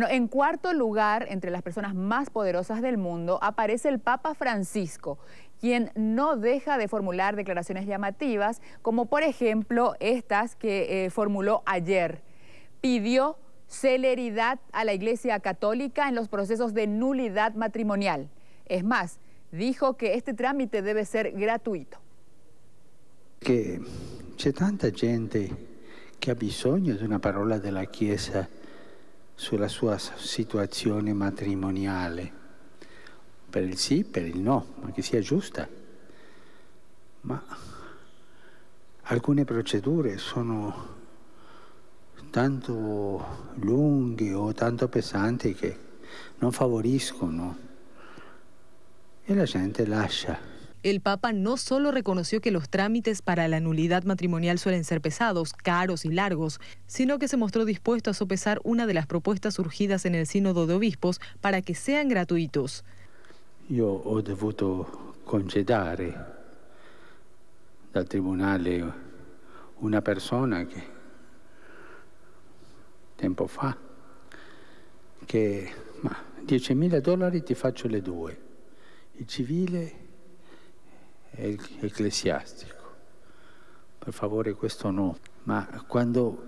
Bueno, en cuarto lugar, entre las personas más poderosas del mundo, aparece el Papa Francisco, quien no deja de formular declaraciones llamativas, como por ejemplo estas que eh, formuló ayer. Pidió celeridad a la Iglesia Católica en los procesos de nulidad matrimonial. Es más, dijo que este trámite debe ser gratuito. Que hay tanta gente que ha bisogno de una palabra de la Iglesia. sulla sua situazione matrimoniale, per il sì, per il no, ma che sia giusta. Ma alcune procedure sono tanto lunghe o tanto pesanti che non favoriscono e la gente lascia el Papa no solo reconoció que los trámites para la nulidad matrimonial suelen ser pesados, caros y largos, sino que se mostró dispuesto a sopesar una de las propuestas surgidas en el Sínodo de Obispos para que sean gratuitos. Yo dal una persona que tiempo fa que 10.000 faccio le due, il civile ecclesiastico. Per favore questo no. Ma quando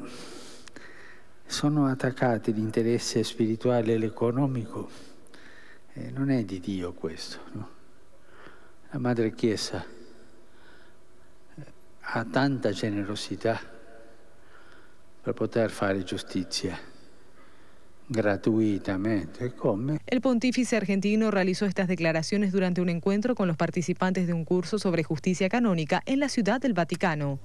sono attaccati l'interesse spirituale e l'economico, eh, non è di Dio questo. No? La Madre Chiesa eh, ha tanta generosità per poter fare giustizia. gratuitamente. Come. El pontífice argentino realizó estas declaraciones durante un encuentro con los participantes de un curso sobre justicia canónica en la Ciudad del Vaticano.